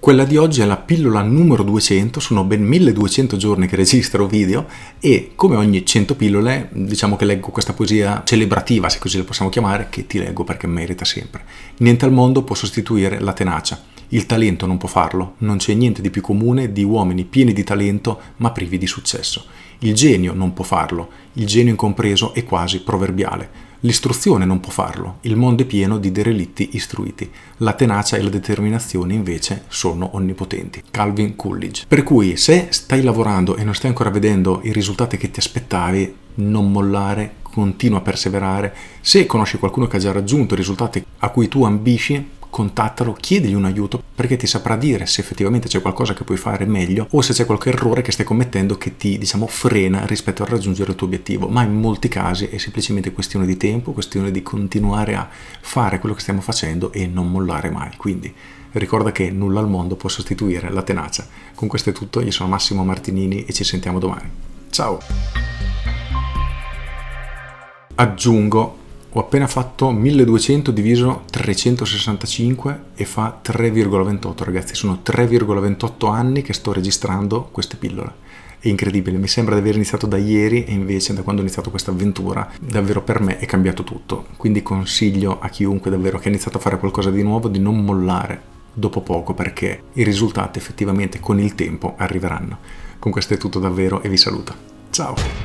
Quella di oggi è la pillola numero 200, sono ben 1200 giorni che registro video e come ogni 100 pillole diciamo che leggo questa poesia celebrativa, se così la possiamo chiamare, che ti leggo perché merita sempre. Niente al mondo può sostituire la tenacia. Il talento non può farlo, non c'è niente di più comune di uomini pieni di talento ma privi di successo. Il genio non può farlo, il genio incompreso è quasi proverbiale. L'istruzione non può farlo, il mondo è pieno di derelitti istruiti. La tenacia e la determinazione invece sono onnipotenti. Calvin Coolidge. Per cui se stai lavorando e non stai ancora vedendo i risultati che ti aspettavi, non mollare, continua a perseverare. Se conosci qualcuno che ha già raggiunto i risultati a cui tu ambisci, contattalo, chiedigli un aiuto perché ti saprà dire se effettivamente c'è qualcosa che puoi fare meglio o se c'è qualche errore che stai commettendo che ti diciamo frena rispetto a raggiungere il tuo obiettivo, ma in molti casi è semplicemente questione di tempo, questione di continuare a fare quello che stiamo facendo e non mollare mai. Quindi ricorda che nulla al mondo può sostituire la tenacia. Con questo è tutto, io sono Massimo Martinini e ci sentiamo domani. Ciao! Aggiungo ho appena fatto 1200 diviso 365 e fa 3,28 ragazzi, sono 3,28 anni che sto registrando queste pillole. È incredibile, mi sembra di aver iniziato da ieri e invece da quando ho iniziato questa avventura davvero per me è cambiato tutto. Quindi consiglio a chiunque davvero che ha iniziato a fare qualcosa di nuovo di non mollare dopo poco perché i risultati effettivamente con il tempo arriveranno. Con questo è tutto davvero e vi saluto. Ciao!